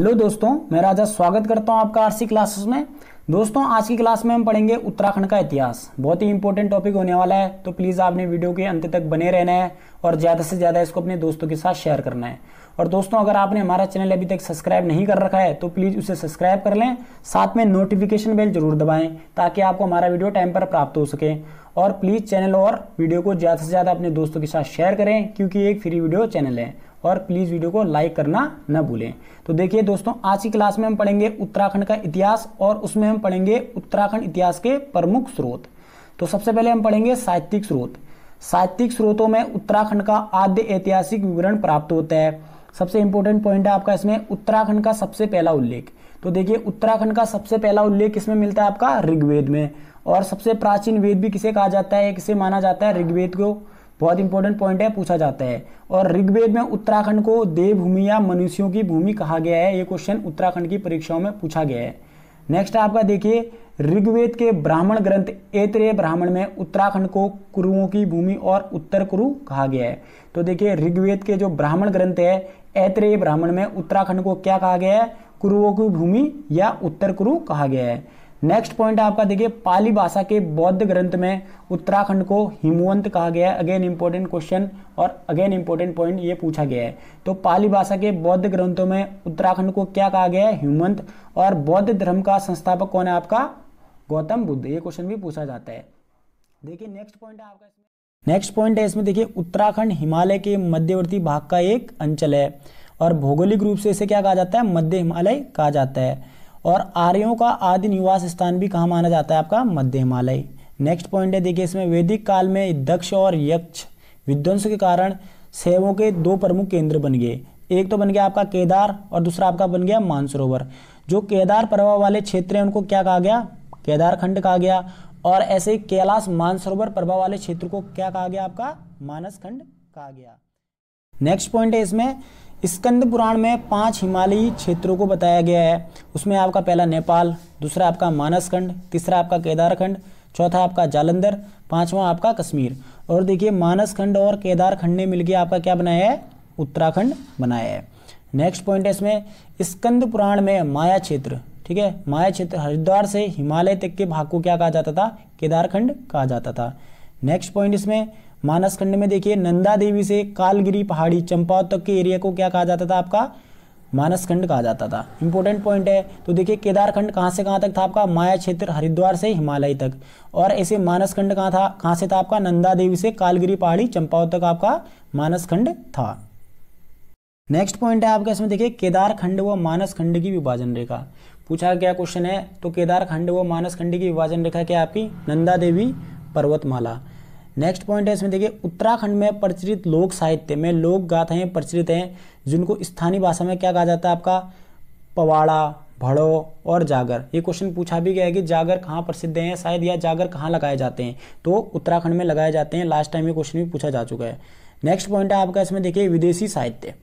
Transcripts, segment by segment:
hello दोस्तों मैं राजा स्वागत करता हूं आपका आरसी क्लासेस में दोस्तों आज की क्लास में हम पढ़ेंगे उत्तराखंड का इतिहास बहुत ही इंपॉर्टेंट टॉपिक होने वाला है तो प्लीज़ आपने वीडियो के अंत तक बने रहना है और ज़्यादा से ज़्यादा इसको अपने दोस्तों के साथ शेयर करना है और दोस्तों अगर आपने हमारा चैनल अभी तक सब्सक्राइब नहीं कर रखा है तो प्लीज़ उसे सब्सक्राइब कर लें साथ में नोटिफिकेशन बेल जरूर दबाएँ ताकि आपको हमारा वीडियो टाइम पर प्राप्त हो सके और प्लीज़ चैनल और वीडियो को ज़्यादा से ज़्यादा अपने दोस्तों के साथ शेयर करें क्योंकि एक फ्री वीडियो चैनल है और प्लीज़ वीडियो को लाइक करना न भूलें तो देखिए दोस्तों आज की क्लास में हम पढ़ेंगे उत्तराखंड का इतिहास और उसमें हम पढ़ेंगे उत्तराखंड इतिहास के प्रमुख स्रोत तो सबसे पहले हम पढ़ेंगे साहित्यिक स्रोत साहित्यिक स्रोतों में उत्तराखंड का आद्य ऐतिहासिक विवरण प्राप्त होता है सबसे इंपॉर्टेंट पॉइंट है आपका इसमें उत्तराखंड का सबसे पहला उल्लेख तो देखिए उत्तराखंड का सबसे पहला उल्लेख किसमें मिलता है आपका ऋग्वेद में और सबसे प्राचीन वेद भी किसे कहा जाता है किसे माना जाता है ऋग्वेद को बहुत इंपॉर्टेंट पॉइंट है पूछा जाता है और ऋग्वेद में उत्तराखंड को देवभूमि या मनुष्यों की भूमि कहा गया है ये क्वेश्चन उत्तराखंड की परीक्षाओं में पूछा गया है नेक्स्ट आपका देखिए ऋग्वेद के ब्राह्मण ग्रंथ ऐत्रेय ब्राह्मण में उत्तराखंड को कुरुओं की भूमि और उत्तर कुरु कहा गया है तो देखिए ऋग्वेद के जो ब्राह्मण ग्रंथ है ऐत्रेय ब्राह्मण में उत्तराखंड को क्या कहा गया है कुरुओं की भूमि या उत्तर कुरु कहा गया है नेक्स्ट पॉइंट आपका देखिए पाली भाषा के बौद्ध ग्रंथ में उत्तराखंड को हिमवंत कहा गया है अगेन इंपॉर्टेंट क्वेश्चन और अगेन इंपॉर्टेंट पॉइंट ये पूछा गया है तो पाली भाषा के बौद्ध ग्रंथों में उत्तराखंड को क्या कहा गया है हिमवंत और बौद्ध धर्म का संस्थापक कौन है आपका गौतम बुद्ध ये क्वेश्चन भी पूछा जाता है देखिए नेक्स्ट पॉइंट है आपका नेक्स्ट पॉइंट है इसमें देखिए उत्तराखंड हिमालय के मध्यवर्ती भाग का एक अंचल है और भौगोलिक रूप से इसे क्या कहा जाता है मध्य हिमालय कहा जाता है और आर्यों का आदि निवास स्थान भी कहाँ माना जाता है आपका मध्य हिमालय नेक्स्ट पॉइंट है देखिए इसमें वैदिक काल में दक्ष और यक्ष विध्वंस के कारण सेवों के दो प्रमुख केंद्र बन गए एक तो बन गया आपका केदार और दूसरा आपका बन गया मानसरोवर जो केदार पर्वत वाले क्षेत्र हैं उनको क्या कहा गया केदार खंड कहा गया और ऐसे ही कैलाश मानसरोवर पर्वत वाले क्षेत्र को क्या कहा गया आपका मानस खंड कहा गया नेक्स्ट पॉइंट है इसमें स्कंद पुराण में पांच हिमालयी क्षेत्रों को बताया गया है उसमें आपका पहला नेपाल दूसरा आपका मानसखंड तीसरा आपका केदारखंड चौथा आपका जालंधर पांचवा आपका कश्मीर और देखिए मानसखंड और केदारखंड ने मिलकर आपका क्या बनाया है उत्तराखंड बनाया है नेक्स्ट पॉइंट है इसमें स्कंद पुराण में माया क्षेत्र ठीक है माया क्षेत्र हरिद्वार से हिमालय तक के भाग को क्या कहा जाता था केदारखंड कहा जाता था नेक्स्ट पॉइंट इसमें मानस खंड में देखिए नंदा देवी से कालगिरी पहाड़ी चंपावत तक के एरिया को क्या कहा जाता था आपका मानस खंड कहा जाता था इंपॉर्टेंट पॉइंट है तो देखिए केदारखंड कहाँ से कहाँ तक था आपका माया क्षेत्र हरिद्वार से हिमालय तक और ऐसे मानस खंड कहाँ था कहाँ से था आपका नंदा देवी से कालगिरी पहाड़ी चंपावत तक आपका मानस खंड था नेक्स्ट पॉइंट है आपका इसमें देखिए केदार खंड व मानस खंड की विभाजन रेखा पूछा गया क्वेश्चन है तो केदार खंड व मानस खंड की विभाजन रेखा क्या आपकी नंदा देवी पर्वतमाला नेक्स्ट पॉइंट है इसमें देखिए उत्तराखंड में प्रचलित लोक साहित्य में लोक गाथाएं प्रचलित हैं जिनको स्थानीय भाषा में क्या कहा जाता है आपका पवाड़ा भड़ो और जागर ये क्वेश्चन पूछा भी गया है कि जागर कहाँ प्रसिद्ध हैं शायद या जागर कहाँ लगाए जाते हैं तो उत्तराखंड में लगाए जाते हैं लास्ट टाइम ये क्वेश्चन भी पूछा जा चुका है नेक्स्ट पॉइंट है आपका इसमें देखिए विदेशी साहित्य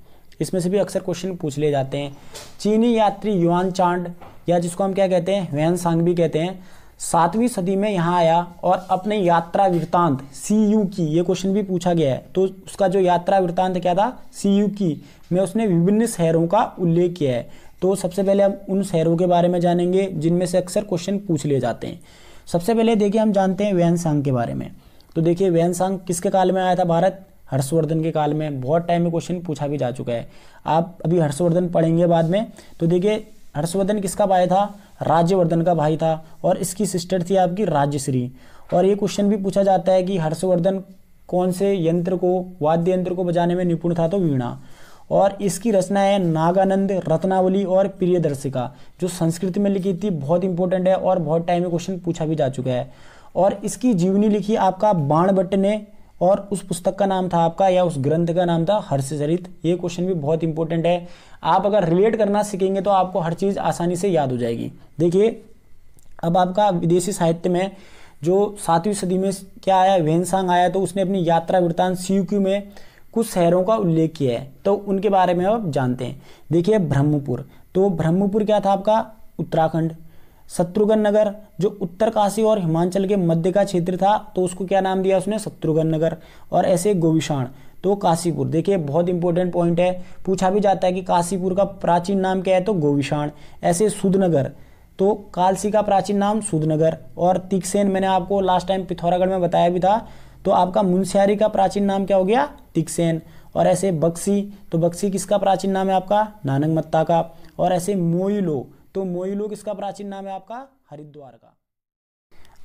इसमें से भी अक्सर क्वेश्चन पूछ लिए जाते हैं चीनी यात्री युआन चांड या जिसको हम क्या कहते हैं वैन सांग भी कहते हैं सातवीं सदी में यहाँ आया और अपने यात्रा वृत्तांत सी यू की ये क्वेश्चन भी पूछा गया है तो उसका जो यात्रा वृत्तांत क्या था सी यू की में उसने विभिन्न शहरों का उल्लेख किया है तो सबसे पहले हम उन शहरों के बारे में जानेंगे जिनमें से अक्सर क्वेश्चन पूछ लिए जाते हैं सबसे पहले देखिए हम जानते हैं वैन सांग के बारे में तो देखिए वैन सांग किसके काल में आया था भारत हर्षवर्धन के काल में बहुत टाइम में क्वेश्चन पूछा भी जा चुका है आप अभी हर्षवर्धन पढ़ेंगे बाद में तो देखिए हर्षवर्धन किसका भाई था राज्यवर्धन का भाई था और इसकी सिस्टर थी आपकी राज्यश्री और ये क्वेश्चन भी पूछा जाता है कि हर्षवर्धन कौन से यंत्र को वाद्य यंत्र को बजाने में निपुण था तो वीणा और इसकी रचना है नागानंद रत्नावली और प्रियदर्शिका जो संस्कृत में लिखी थी बहुत इंपॉर्टेंट है और बहुत टाइम में क्वेश्चन पूछा भी जा चुका है और इसकी जीवनी लिखी आपका बाणभट्ट ने और उस पुस्तक का नाम था आपका या उस ग्रंथ का नाम था हर्षचरित ये क्वेश्चन भी बहुत इंपॉर्टेंट है आप अगर रिलेट करना सीखेंगे तो आपको हर चीज़ आसानी से याद हो जाएगी देखिए अब आपका विदेशी साहित्य में जो सातवीं सदी में क्या आया वेनसांग आया तो उसने अपनी यात्रा वृतान सी में कुछ शहरों का उल्लेख किया है तो उनके बारे में आप जानते हैं देखिए ब्रह्मपुर तो ब्रह्मपुर क्या था आपका उत्तराखंड शत्रुघ्न नगर जो उत्तर काशी और हिमाचल के मध्य का क्षेत्र था तो उसको क्या नाम दिया उसने शत्रुघ्न नगर और ऐसे गोविषाण तो काशीपुर देखिए बहुत इंपॉर्टेंट पॉइंट है पूछा भी जाता है कि काशीपुर का प्राचीन नाम क्या है तो गोविषाण ऐसे सुदनगर तो कालसी का प्राचीन नाम सुदनगर और तिकसेन मैंने आपको लास्ट टाइम पिथौरागढ़ में बताया भी था तो आपका मुंशियारी का प्राचीन नाम क्या हो गया तिकसेन और ऐसे बक्सी तो बक्सी किसका प्राचीन नाम है आपका मत्ता का और ऐसे मोइलो तो मोईलू किसका प्राचीन नाम है आपका हरिद्वार का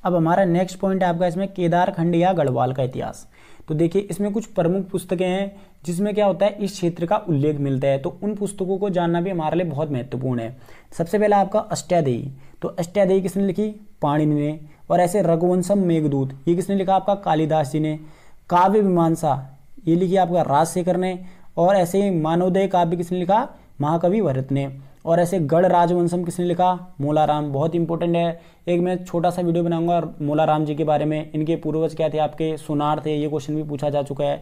अब हमारा नेक्स्ट पॉइंट है आपका इसमें केदार खंड या गढ़वाल का इतिहास तो देखिए इसमें कुछ प्रमुख पुस्तकें हैं जिसमें क्या होता है इस क्षेत्र का उल्लेख मिलता है तो उन पुस्तकों को जानना भी हमारे लिए बहुत महत्वपूर्ण है सबसे पहला आपका अष्टाध्यायी तो अष्टाध्यायी किसने लिखी पाणिनि ने और ऐसे रघुवंशम मेघदूत ये किसने लिखा आपका कालिदास जी ने काव्य मीमांसा ये लिखी आपका राजशेखर ने और ऐसे मानवोदय काव्य किसने लिखा महाकवि भरत ने और ऐसे गढ़ राजवंशम किसने लिखा राम बहुत इंपॉर्टेंट है एक मैं छोटा सा वीडियो बनाऊंगा मोलाराम जी के बारे में इनके पूर्वज क्या थे आपके सुनार थे ये क्वेश्चन भी पूछा जा चुका है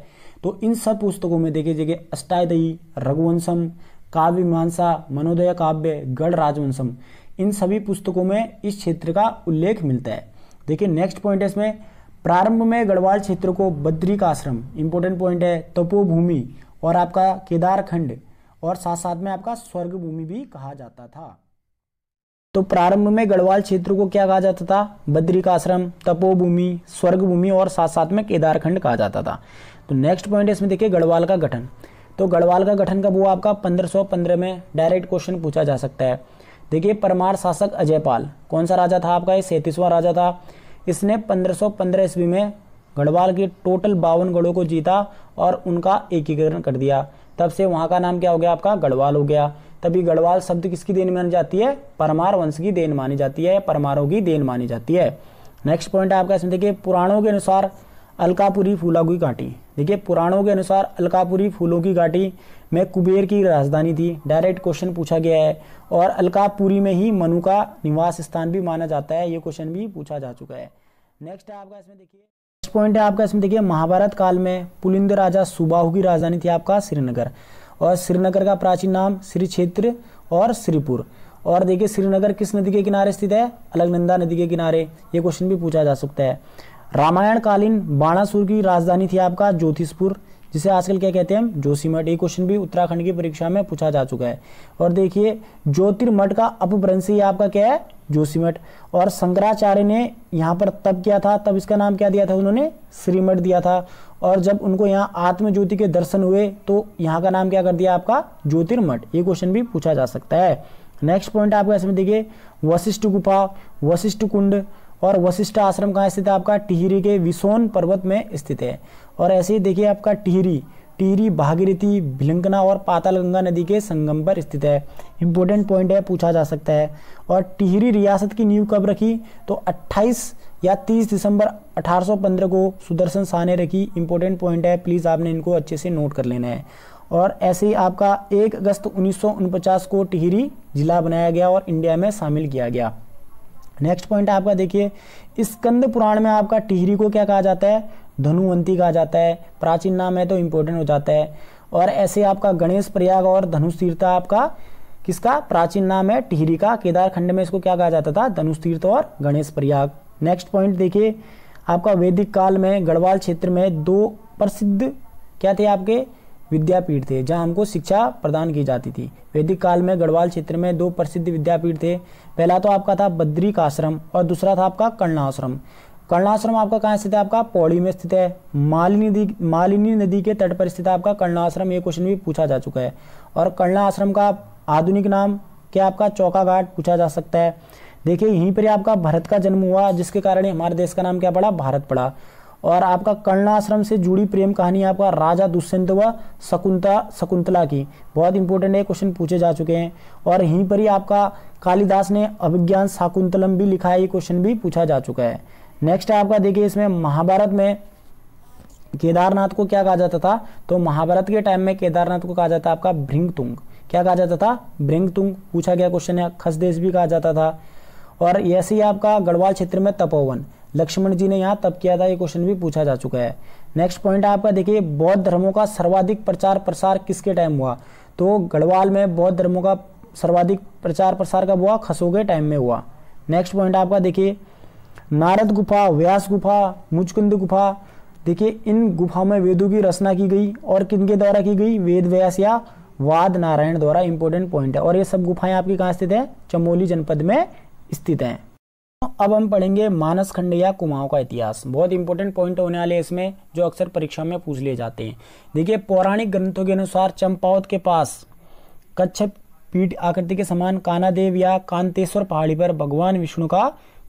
तो इन सब पुस्तकों में देखिए जगह अष्टायदयी रघुवंशम काव्य मांसा मनोदय काव्य गढ़ राजवंशम इन सभी पुस्तकों में इस क्षेत्र का उल्लेख मिलता है देखिए नेक्स्ट पॉइंट है इसमें प्रारंभ में गढ़वाल क्षेत्र को बद्री का आश्रम इंपॉर्टेंट पॉइंट है तपोभूमि और आपका केदारखंड और साथ साथ में आपका स्वर्ग भूमि भी कहा जाता था तो प्रारंभ में गढ़वाल क्षेत्र को क्या कहा जाता था बद्री का आश्रम तपोभूमि स्वर्ग भूमि और साथ साथ में केदारखंड कहा जाता था तो नेक्स्ट पॉइंट इसमें देखिए गढ़वाल का गठन तो गढ़वाल का गठन कब हुआ आपका 1515 में डायरेक्ट क्वेश्चन पूछा जा सकता है देखिए परमार शासक अजयपाल कौन सा राजा था आपका ये सैंतीसवां राजा था इसने 1515 ईस्वी में गढ़वाल के टोटल बावन गढ़ों को जीता और उनका एकीकरण कर दिया तब से वहाँ का नाम क्या हो गया आपका गढ़वाल हो गया तभी गढ़वाल शब्द किसकी देन मानी जाती है परमार वंश की देन मानी जाती है परमारों की देन मानी जाती है नेक्स्ट पॉइंट आपका इसमें देखिए पुराणों के अनुसार अलकापुरी फूलों की घाटी देखिए पुराणों के अनुसार अलकापुरी फूलों की घाटी में कुबेर की राजधानी थी डायरेक्ट क्वेश्चन पूछा गया है और अलकापुरी में ही मनु का निवास स्थान भी माना जाता है ये क्वेश्चन भी पूछा जा चुका है नेक्स्ट है आपका इसमें देखिए नेक्स्ट पॉइंट है आपका इसमें देखिए महाभारत काल में पुलिंद राजा सुबाहू की राजधानी थी आपका श्रीनगर और श्रीनगर का प्राचीन नाम श्री क्षेत्र और श्रीपुर और देखिए श्रीनगर किस नदी के किनारे स्थित है अलगनंदा नदी के किनारे ये क्वेश्चन भी पूछा जा सकता है रामायण कालीन बाणासुर की राजधानी थी आपका ज्योतिषपुर जिसे आजकल क्या कहते हैं हम जोशीमठ ये क्वेश्चन भी उत्तराखंड की परीक्षा में पूछा जा चुका है और देखिए ज्योतिर्मठ का अपभ्रंश ही आपका क्या है जोशीमठ और शंकराचार्य ने यहाँ पर तब किया था तब इसका नाम क्या दिया था उन्होंने श्रीमठ दिया था और जब उनको यहाँ आत्मज्योति के दर्शन हुए तो यहाँ का नाम क्या कर दिया आपका ज्योतिर्मठ ये क्वेश्चन भी पूछा जा सकता है नेक्स्ट पॉइंट आपको ऐसे में देखिए वशिष्ठ गुफा वशिष्ठ कुंड और वशिष्ठ आश्रम कहाँ स्थित है आपका टिहरी के विसोन पर्वत में स्थित है और ऐसे ही देखिए आपका टिहरी टिहरी भागीरथी भिलंकना और पाताल गंगा नदी के संगम पर स्थित है इंपॉर्टेंट पॉइंट है पूछा जा सकता है और टिहरी रियासत की नींव कब रखी तो 28 या 30 दिसंबर 1815 को सुदर्शन शाह ने रखी इंपॉर्टेंट पॉइंट है प्लीज़ आपने इनको अच्छे से नोट कर लेना है और ऐसे ही आपका 1 अगस्त उन्नीस को टिहरी जिला बनाया गया और इंडिया में शामिल किया गया नेक्स्ट पॉइंट आपका देखिए स्कंद पुराण में आपका टिहरी को क्या कहा जाता है धनुवंती कहा जाता है प्राचीन नाम है तो इम्पोर्टेंट हो जाता है और ऐसे आपका गणेश प्रयाग और धनुष आपका किसका प्राचीन नाम है टिहरी का केदार खंड में इसको क्या कहा जाता था धनुष और गणेश प्रयाग नेक्स्ट पॉइंट देखिए आपका वैदिक काल में गढ़वाल क्षेत्र में दो प्रसिद्ध क्या थे आपके विद्यापीठ थे जहां हमको शिक्षा प्रदान की जाती थी वैदिक काल में गढ़वाल क्षेत्र में दो प्रसिद्ध विद्यापीठ थे पहला तो आपका था बद्री का आश्रम और दूसरा था आपका कर्णाश्रम कर्णाश्रम आपका कहाँ स्थित है आपका पौड़ी में स्थित है मालिनी नदी मालिनी नदी के तट पर स्थित आपका कर्णाश्रम ये क्वेश्चन भी पूछा जा चुका है और कर्णाश्रम का आधुनिक नाम क्या आपका चौका घाट पूछा जा सकता है देखिए यहीं पर आपका भारत का जन्म हुआ जिसके कारण हमारे देश का नाम क्या पड़ा भारत पड़ा और आपका कर्णाश्रम से जुड़ी प्रेम कहानी आपका राजा दुष्यंत व शकुंता शकुंतला की बहुत इंपॉर्टेंट है क्वेश्चन पूछे जा चुके हैं और यहीं पर ही आपका कालिदास ने अभिज्ञान शाकुंतलम भी लिखा है ये क्वेश्चन भी पूछा जा चुका है नेक्स्ट है आपका देखिए इसमें महाभारत में केदारनाथ को क्या कहा जाता था तो महाभारत के टाइम में केदारनाथ को कहा जाता आपका भृंगतुंग क्या कहा जाता था भृंगतुंग पूछा गया क्वेश्चन है खसदेश भी कहा जाता था और ऐसे ही आपका गढ़वाल क्षेत्र में तपोवन लक्ष्मण जी ने यहाँ तब किया था ये क्वेश्चन भी पूछा जा चुका है नेक्स्ट पॉइंट आपका देखिए बौद्ध धर्मों का सर्वाधिक प्रचार प्रसार किसके टाइम हुआ तो गढ़वाल में बौद्ध धर्मों का सर्वाधिक प्रचार प्रसार कब हुआ खसो के टाइम में हुआ नेक्स्ट पॉइंट आपका देखिए नारद गुफा व्यास गुफा मुचकुंद गुफा देखिए इन गुफाओं में वेदों की रचना की गई और किनके द्वारा की गई वेद व्यास या वाद नारायण द्वारा इंपॉर्टेंट पॉइंट है और ये सब गुफाएं आपकी कहाँ स्थित है चमोली जनपद में स्थित हैं अब हम पढ़ेंगे मानस खंड या कुमाऊं का इतिहास बहुत इंपॉर्टेंट पॉइंट होने वाले इसमें जो अक्सर परीक्षा में पूछ लिए जाते हैं देखिए पौराणिक ग्रंथों के अनुसार चंपावत के पास कच्छ पीठ आकृति के समान कानादेव या कांतेश्वर पहाड़ी पर भगवान विष्णु का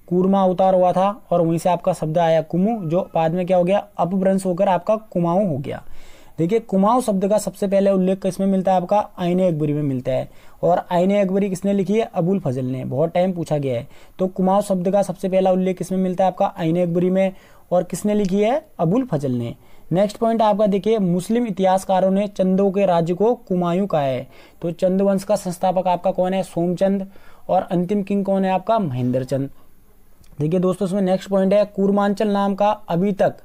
कूर्मा अवतार हुआ था और वहीं से आपका शब्द आया कुमु जो बाद में क्या हो गया अपभ्रंश होकर आपका कुमाऊं हो गया देखिए कुमाऊं शब्द का सबसे पहले उल्लेख किसमें मिलता है आपका आईने अकबरी में मिलता है और आईने अकबरी किसने लिखी है अबुल फजल ने बहुत टाइम पूछा गया है तो कुमाऊं शब्द का सबसे पहला उल्लेख किसमें मिलता है आपका आईने अकबरी में और किसने लिखी है अबुल फजल ने नेक्स्ट पॉइंट आपका देखिए मुस्लिम इतिहासकारों ने चंदों के राज्य को कुमायूं कहा है तो चंद वंश का संस्थापक आपका कौन है सोमचंद और अंतिम किंग कौन है आपका महेंद्र चंद देखिए दोस्तों इसमें नेक्स्ट पॉइंट है कुरमांचल नाम का अभी तक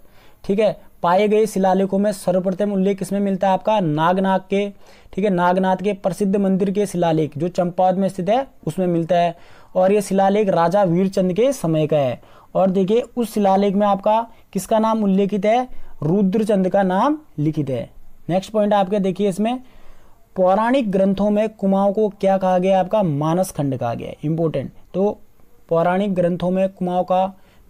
ठीक है पाए गए शिलालेखों में सर्वप्रथम उल्लेख किसमें मिलता है आपका नागनाथ के ठीक है नागनाथ के प्रसिद्ध मंदिर के शिलालेख जो चंपावत में स्थित है उसमें मिलता है और ये शिलालेख राजा वीरचंद के समय का है और देखिए उस शिलालेख में आपका किसका नाम उल्लेखित है रुद्रचंद का नाम लिखित है नेक्स्ट पॉइंट आपके देखिए इसमें पौराणिक ग्रंथों में कुमाऊं को क्या कहा गया आपका मानस खंड कहा गया इंपॉर्टेंट तो पौराणिक ग्रंथों में कुमाऊं का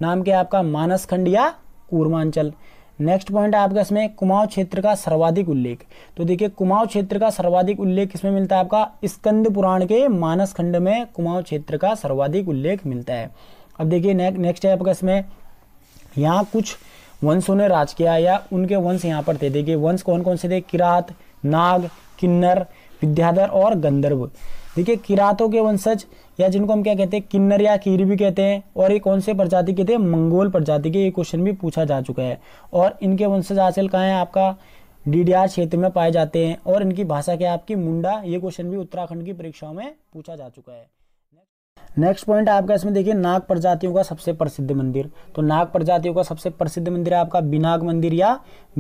नाम क्या आपका मानस खंड या कूर्मांचल नेक्स्ट पॉइंट है आपका इसमें कुमाऊं क्षेत्र का सर्वाधिक उल्लेख तो देखिए कुमाऊं क्षेत्र का सर्वाधिक उल्लेख किसमें मिलता है आपका स्कंद पुराण के मानस खंड में कुमाऊं क्षेत्र का सर्वाधिक उल्लेख मिलता है अब देखिए ने, नेक्स्ट है आपका इसमें यहाँ कुछ वंशों ने राज किया या उनके वंश यहाँ पर थे देखिए वंश कौन कौन से थे किरात नाग किन्नर विद्याधर और गंधर्व देखिए किरातों के वंशज या जिनको हम क्या कहते हैं किन्नर या कीर भी कहते हैं और ये कौन से प्रजाति के थे मंगोल प्रजाति के ये क्वेश्चन भी पूछा जा चुका है और इनके वंशज आजकल कहाँ हैं आपका डीडीआर क्षेत्र में पाए जाते हैं और इनकी भाषा क्या है आपकी मुंडा ये क्वेश्चन भी उत्तराखंड की परीक्षाओं में पूछा जा चुका है नेक्स्ट पॉइंट आपका इसमें देखिए नाग प्रजातियों का सबसे प्रसिद्ध मंदिर तो नाग प्रजातियों का सबसे प्रसिद्ध मंदिर है आपका बिनाग मंदिर या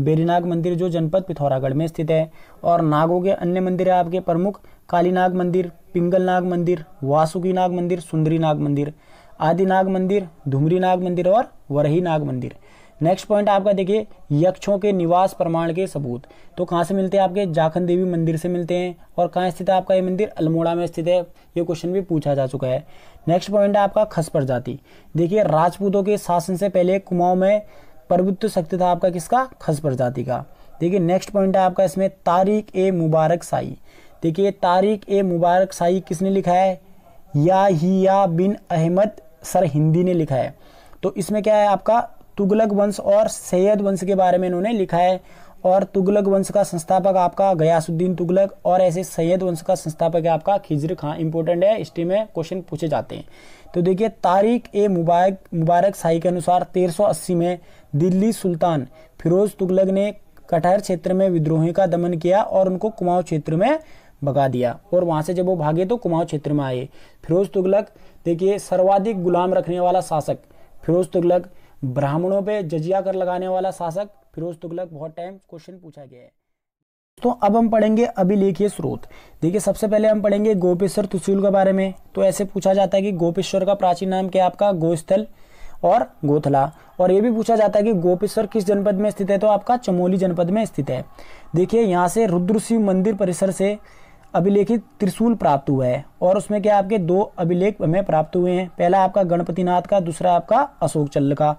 बेरीनाग मंदिर जो जनपद पिथौरागढ़ में स्थित है और नागों के अन्य मंदिर है आपके प्रमुख कालीनाग मंदिर पिंगल नाग मंदिर वासुकी नाग मंदिर सुंदरी नाग मंदिर आदि नाग मंदिर धुमरी नाग मंदिर और वरही नाग मंदिर नेक्स्ट पॉइंट आपका देखिए यक्षों के निवास प्रमाण के सबूत तो कहाँ से मिलते हैं आपके जाखन देवी मंदिर से मिलते हैं और कहाँ स्थित है आपका ये मंदिर अल्मोड़ा में स्थित है ये क्वेश्चन भी पूछा जा चुका है नेक्स्ट पॉइंट है आपका खस प्रजाति देखिए राजपूतों के शासन से पहले कुमाऊं में प्रभुत्व शक्ति था आपका किसका खस प्रजाति का देखिए नेक्स्ट पॉइंट है आपका इसमें तारीख ए मुबारक शाही देखिए तारीख ए मुबारक शाही किसने लिखा है या ही या बिन अहमद सर हिंदी ने लिखा है तो इसमें क्या है आपका तुगलक वंश और सैयद वंश के बारे में इन्होंने लिखा है और तुगलक वंश का संस्थापक आपका गयासुद्दीन तुगलक और ऐसे सैयद वंश का संस्थापक है आपका खिजर खां इंपॉर्टेंट है हिस्ट्री में क्वेश्चन पूछे जाते हैं तो देखिए तारीख ए मुबारक मुबारक शाही के अनुसार 1380 में दिल्ली सुल्तान फिरोज तुगलक ने कटहर क्षेत्र में विद्रोही का दमन किया और उनको कुमाऊं क्षेत्र में भगा दिया और वहाँ से जब वो भागे तो कुमाऊं क्षेत्र में आए फिरोज तुगलक देखिए सर्वाधिक गुलाम रखने वाला शासक फिरोज तुगलक ब्राह्मणों पे जजिया कर लगाने वाला शासक फिरोज तुगलक बहुत टाइम क्वेश्चन पूछा गया है तो अब हम पढ़ेंगे अभिलेखीय स्रोत देखिए सबसे पहले हम पढ़ेंगे गोपेश्वर त्रिशूल के बारे में तो ऐसे पूछा जाता है कि गोपेश्वर का प्राचीन नाम क्या आपका गोस्थल और गोथला और ये भी पूछा जाता है कि गोपेश्वर किस जनपद में स्थित है तो आपका चमोली जनपद में स्थित है देखिए यहाँ से रुद्र मंदिर परिसर से अभिलेखित त्रिशूल प्राप्त हुआ है और उसमें क्या आपके दो अभिलेख हमें प्राप्त हुए हैं पहला आपका गणपतिनाथ का दूसरा आपका अशोक चल का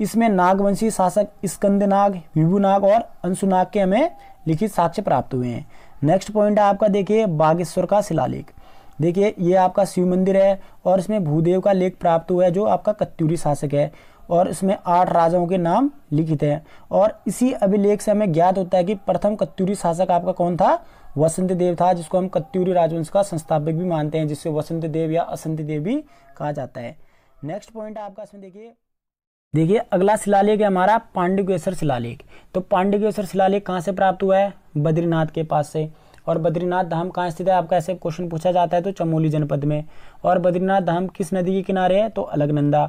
इसमें नागवंशी शासक स्कंदनाग विभुनाग और अंशुनाग के हमें लिखित साक्ष्य प्राप्त हुए हैं नेक्स्ट पॉइंट आपका देखिए बागेश्वर का शिलालेख देखिए ये आपका शिव मंदिर है और इसमें भूदेव का लेख प्राप्त हुआ है जो आपका कत्यूरी शासक है और इसमें आठ राजाओं के नाम लिखित हैं और इसी अभिलेख से हमें ज्ञात होता है कि प्रथम कत्यूरी शासक आपका कौन था वसंत देव था जिसको हम कत्यूरी राजवंश का संस्थापक भी मानते हैं जिससे वसंत देव या असंत देव भी कहा जाता है नेक्स्ट पॉइंट आपका इसमें देखिए देखिए अगला शिलालेख है हमारा पांडुकेश्वर शिलालेख तो पांडुकेश्वर शिलालेख कहाँ से प्राप्त हुआ है बद्रीनाथ के पास से और बद्रीनाथ धाम कहाँ स्थित है आपका ऐसे क्वेश्चन पूछा जाता है तो चमोली जनपद में और बद्रीनाथ धाम किस नदी के किनारे है तो अलगनंदा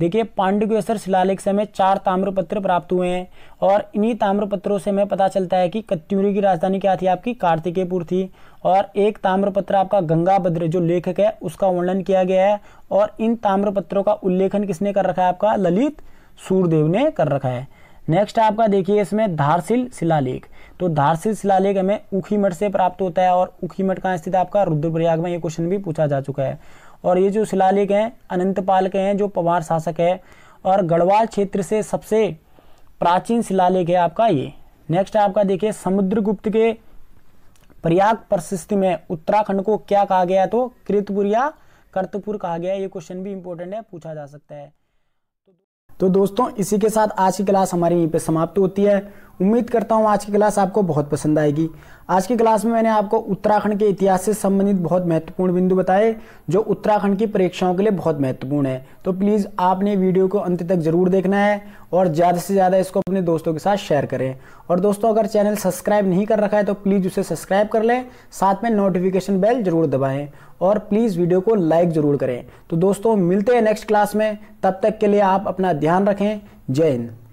देखिए पांडुकेश्वर शिलालेख से हमें चार ताम्रपत्र प्राप्त हुए हैं और इन्हीं ताम्रपत्रों से हमें पता चलता है कि कत्यूरी की राजधानी क्या थी आपकी कार्तिकेयपुर थी और एक ताम्रपत्र आपका गंगाभद्र जो लेखक है उसका वर्णन किया गया है और इन ताम्रपत्रों का उल्लेखन किसने कर रखा है आपका ललित सूरदेव ने कर रखा है नेक्स्ट आपका देखिए इसमें धारशिल शिलालेख तो धारशिल शिलालेख हमें उखीमठ से प्राप्त होता है और उखीमठ कहाँ स्थित है आपका रुद्रप्रयाग में ये क्वेश्चन भी पूछा जा चुका है और ये जो शिलालेख हैं अनंतपाल के हैं जो पवार शासक है और गढ़वाल क्षेत्र से सबसे प्राचीन शिलालेख है आपका ये नेक्स्ट आपका देखिए समुद्रगुप्त के प्रयाग प्रशस्ति में उत्तराखंड को क्या कहा गया तो कृतपुर या कर्तपुर कहा गया ये क्वेश्चन भी इंपॉर्टेंट है पूछा जा सकता है तो दोस्तों इसी के साथ आज की क्लास हमारी यहीं पे समाप्त होती है उम्मीद करता हूँ आज की क्लास आपको बहुत पसंद आएगी आज की क्लास में मैंने आपको उत्तराखंड के इतिहास से संबंधित बहुत महत्वपूर्ण बिंदु बताए जो उत्तराखंड की परीक्षाओं के लिए बहुत महत्वपूर्ण है तो प्लीज़ आपने वीडियो को अंत तक जरूर देखना है और ज़्यादा से ज़्यादा इसको अपने दोस्तों के साथ शेयर करें और दोस्तों अगर चैनल सब्सक्राइब नहीं कर रखा है तो प्लीज़ उसे सब्सक्राइब कर लें साथ में नोटिफिकेशन बेल जरूर दबाएँ और प्लीज़ वीडियो को लाइक ज़रूर करें तो दोस्तों मिलते हैं नेक्स्ट क्लास में तब तक के लिए आप अपना ध्यान रखें जय हिंद